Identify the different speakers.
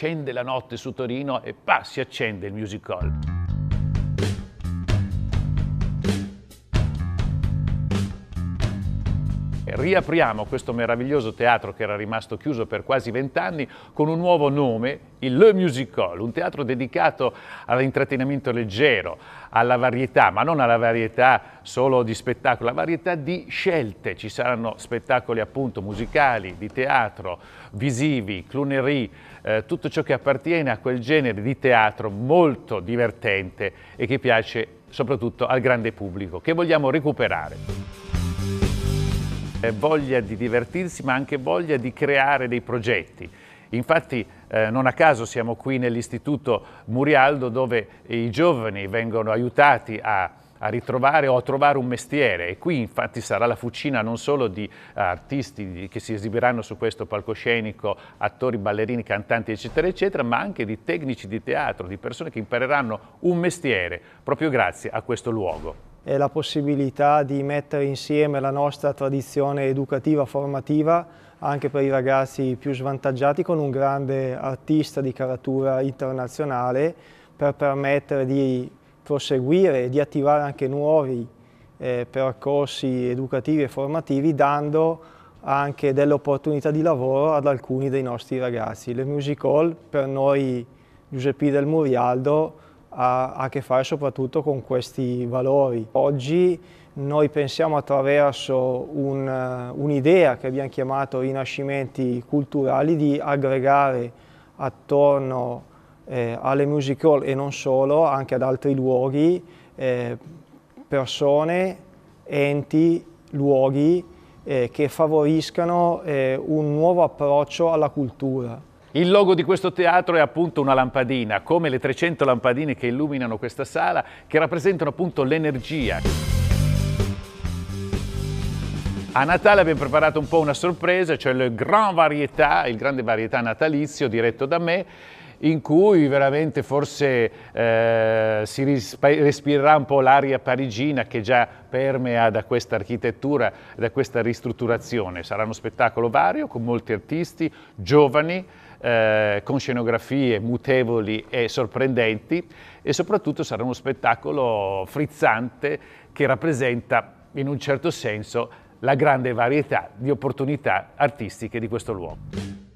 Speaker 1: scende la notte su Torino e pa, si accende il music hall. riapriamo questo meraviglioso teatro che era rimasto chiuso per quasi vent'anni con un nuovo nome, il Le Music Hall, un teatro dedicato all'intrattenimento leggero, alla varietà, ma non alla varietà solo di spettacolo, la varietà di scelte. Ci saranno spettacoli appunto musicali, di teatro, visivi, clunerie, eh, tutto ciò che appartiene a quel genere di teatro molto divertente e che piace soprattutto al grande pubblico, che vogliamo recuperare. Eh, voglia di divertirsi ma anche voglia di creare dei progetti. Infatti eh, non a caso siamo qui nell'Istituto Murialdo dove i giovani vengono aiutati a, a ritrovare o a trovare un mestiere e qui infatti sarà la fucina non solo di artisti che si esibiranno su questo palcoscenico, attori, ballerini, cantanti eccetera eccetera, ma anche di tecnici di teatro, di persone che impareranno un mestiere proprio grazie a questo luogo
Speaker 2: la possibilità di mettere insieme la nostra tradizione educativa formativa anche per i ragazzi più svantaggiati con un grande artista di caratura internazionale per permettere di proseguire e di attivare anche nuovi eh, percorsi educativi e formativi dando anche delle opportunità di lavoro ad alcuni dei nostri ragazzi. Le music hall per noi Giuseppe del Murialdo ha a che fare soprattutto con questi valori. Oggi noi pensiamo attraverso eh, un'idea un che abbiamo chiamato rinascimenti culturali di aggregare attorno eh, alle music hall e non solo, anche ad altri luoghi, eh, persone, enti, luoghi eh, che favoriscano eh, un nuovo approccio alla cultura. Il logo di questo
Speaker 1: teatro è appunto una lampadina, come le 300 lampadine che illuminano questa sala, che rappresentano appunto l'energia. A Natale abbiamo preparato un po' una sorpresa, cioè il Grand Varietà, il grande varietà natalizio diretto da me, in cui veramente forse eh, si respirerà un po' l'aria parigina che già permea da questa architettura, da questa ristrutturazione. Sarà uno spettacolo vario con molti artisti, giovani, eh, con scenografie mutevoli e sorprendenti e soprattutto sarà uno spettacolo frizzante che rappresenta in un certo senso la grande varietà di opportunità artistiche di questo luogo.